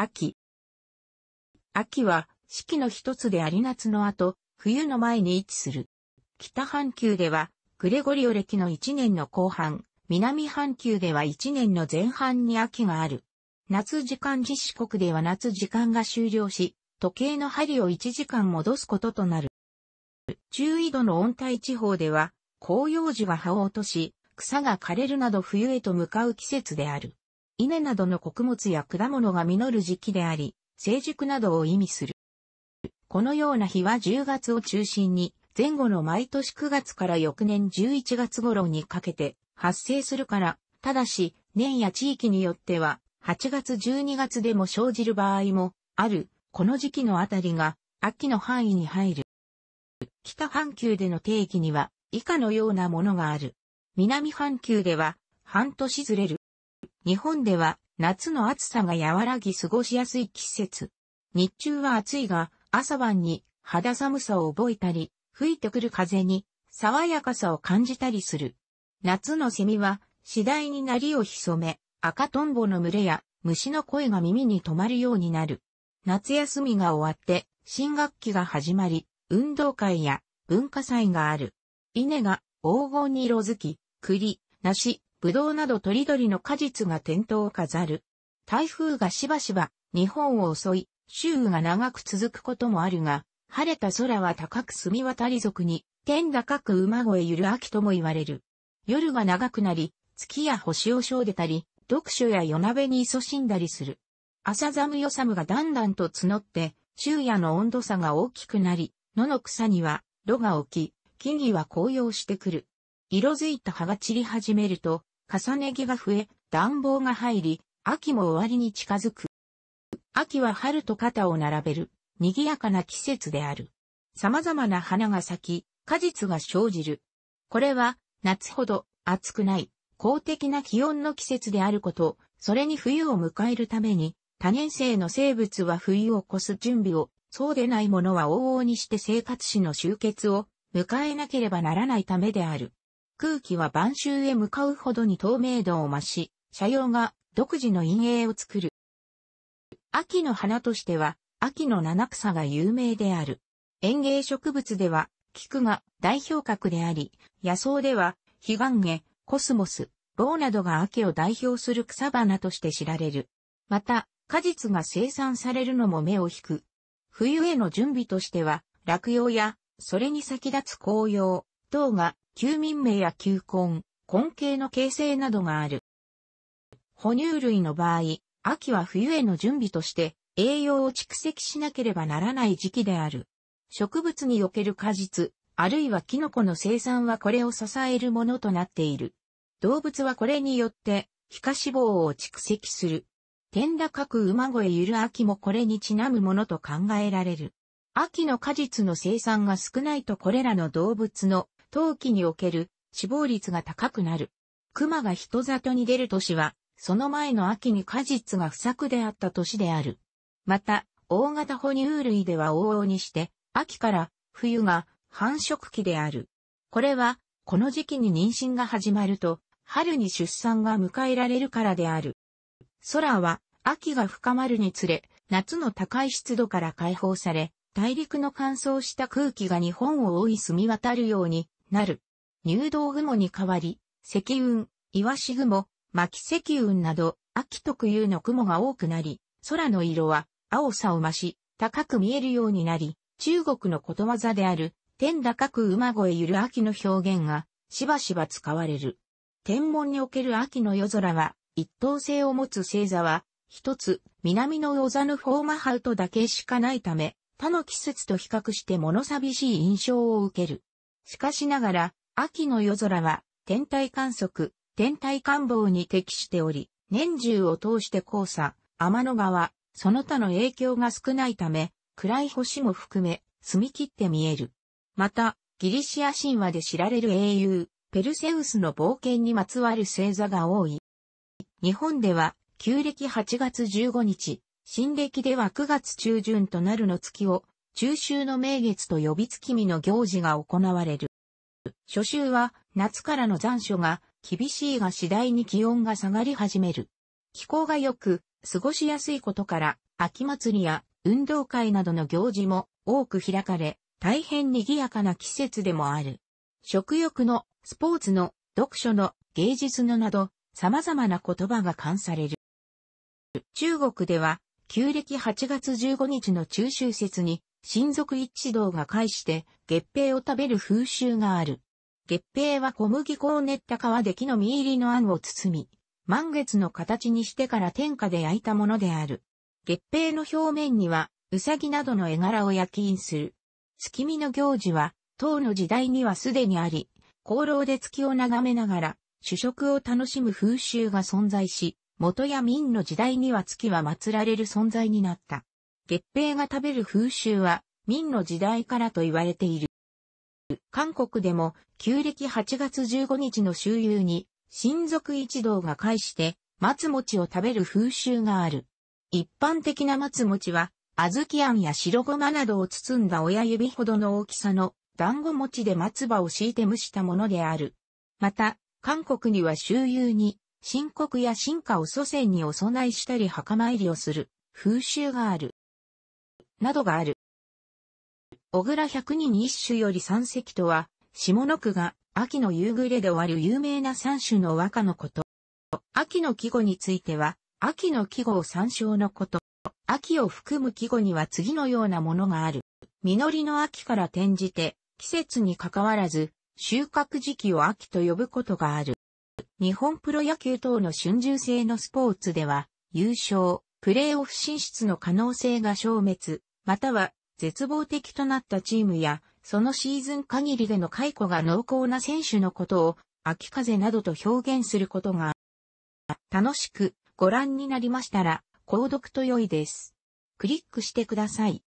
秋。秋は四季の一つであり夏の後、冬の前に位置する。北半球では、グレゴリオ歴の1年の後半、南半球では1年の前半に秋がある。夏時間実施国では夏時間が終了し、時計の針を1時間戻すこととなる。中緯度の温帯地方では、紅葉時は葉を落とし、草が枯れるなど冬へと向かう季節である。稲などの穀物や果物が実る時期であり、成熟などを意味する。このような日は10月を中心に、前後の毎年9月から翌年11月頃にかけて発生するから、ただし、年や地域によっては、8月12月でも生じる場合も、ある、この時期のあたりが、秋の範囲に入る。北半球での定義には、以下のようなものがある。南半球では、半年ずれる。日本では夏の暑さが和らぎ過ごしやすい季節。日中は暑いが、朝晩に肌寒さを覚えたり、吹いてくる風に爽やかさを感じたりする。夏のセミは次第に鳴りを潜め、赤トンボの群れや虫の声が耳に止まるようになる。夏休みが終わって新学期が始まり、運動会や文化祭がある。稲が黄金に色づき、栗、梨、ブドウなどとりどりの果実が点灯を飾る。台風がしばしば日本を襲い、周が長く続くこともあるが、晴れた空は高く澄み渡り族に、天高く馬越ゆる秋とも言われる。夜が長くなり、月や星を賞出たり、読書や夜鍋に勤しんだりする。朝寒夜寒がだんだんと募って、昼夜の温度差が大きくなり、野の草には、炉が起き、木々は紅葉してくる。色づいた葉が散り始めると、重ね着が増え、暖房が入り、秋も終わりに近づく。秋は春と肩を並べる、賑やかな季節である。様々な花が咲き、果実が生じる。これは、夏ほど暑くない、公的な気温の季節であること、それに冬を迎えるために、多年生の生物は冬を越す準備を、そうでないものは往々にして生活史の終結を迎えなければならないためである。空気は晩秋へ向かうほどに透明度を増し、斜陽が独自の陰影を作る。秋の花としては、秋の七草が有名である。園芸植物では、菊が代表格であり、野草では、ヒガンゲ、コスモス、棒ウなどが秋を代表する草花として知られる。また、果実が生産されるのも目を引く。冬への準備としては、落葉や、それに先立つ紅葉、等が、休眠名や休根、根茎の形成などがある。哺乳類の場合、秋は冬への準備として栄養を蓄積しなければならない時期である。植物における果実、あるいはキノコの生産はこれを支えるものとなっている。動物はこれによって、皮下脂肪を蓄積する。天高く馬越ゆる秋もこれにちなむものと考えられる。秋の果実の生産が少ないとこれらの動物の冬季における死亡率が高くなる。熊が人里に出る年は、その前の秋に果実が不作であった年である。また、大型哺乳類では往々にして、秋から冬が繁殖期である。これは、この時期に妊娠が始まると、春に出産が迎えられるからである。空は、秋が深まるにつれ、夏の高い湿度から解放され、大陸の乾燥した空気が日本を覆い澄み渡るようになる。入道雲に代わり、積雲、岩し雲、巻積雲など、秋特有の雲が多くなり、空の色は青さを増し、高く見えるようになり、中国のことわざである、天高く馬越ゆる秋の表現が、しばしば使われる。天文における秋の夜空は、一等星を持つ星座は、一つ、南のオザヌフォーマハウトだけしかないため、他の季節と比較して物寂しい印象を受ける。しかしながら、秋の夜空は、天体観測、天体観望に適しており、年中を通して黄砂、天の川、その他の影響が少ないため、暗い星も含め、澄み切って見える。また、ギリシア神話で知られる英雄、ペルセウスの冒険にまつわる星座が多い。日本では、旧暦8月15日、新暦では9月中旬となるの月を、中秋の名月と呼びつきみの行事が行われる。初秋は夏からの残暑が厳しいが次第に気温が下がり始める。気候が良く、過ごしやすいことから、秋祭りや運動会などの行事も多く開かれ、大変賑やかな季節でもある。食欲の、スポーツの、読書の、芸術のなど、様々な言葉が冠される。中国では、旧暦8月15日の中秋節に、親族一同が介して月餅を食べる風習がある。月餅は小麦粉を練った皮で木の実入りの餡を包み、満月の形にしてから天下で焼いたものである。月餅の表面には、うさぎなどの絵柄を焼き印する。月見の行事は、唐の時代にはすでにあり、功労で月を眺めながら、主食を楽しむ風習が存在し、元や明の時代には月は祀られる存在になった。月餅が食べる風習は、明の時代からと言われている。韓国でも、旧暦8月15日の周遊に、親族一同が介して、松餅を食べる風習がある。一般的な松餅は、小豆あんや白ごまなどを包んだ親指ほどの大きさの団子餅で松葉を敷いて蒸したものである。また、韓国には周遊に、新国や新家を祖先にお供えしたり墓参りをする風習がある。などがある。小倉百人一首より三席とは、下の句が秋の夕暮れで終わる有名な三種の和歌のこと。秋の季語については、秋の季語を参照のこと。秋を含む季語には次のようなものがある。実りの秋から転じて、季節にかかわらず、収穫時期を秋と呼ぶことがある。日本プロ野球等の春秋制のスポーツでは、優勝、プレーオフ進出の可能性が消滅、または絶望的となったチームや、そのシーズン限りでの解雇が濃厚な選手のことを、秋風などと表現することが、楽しくご覧になりましたら、購読と良いです。クリックしてください。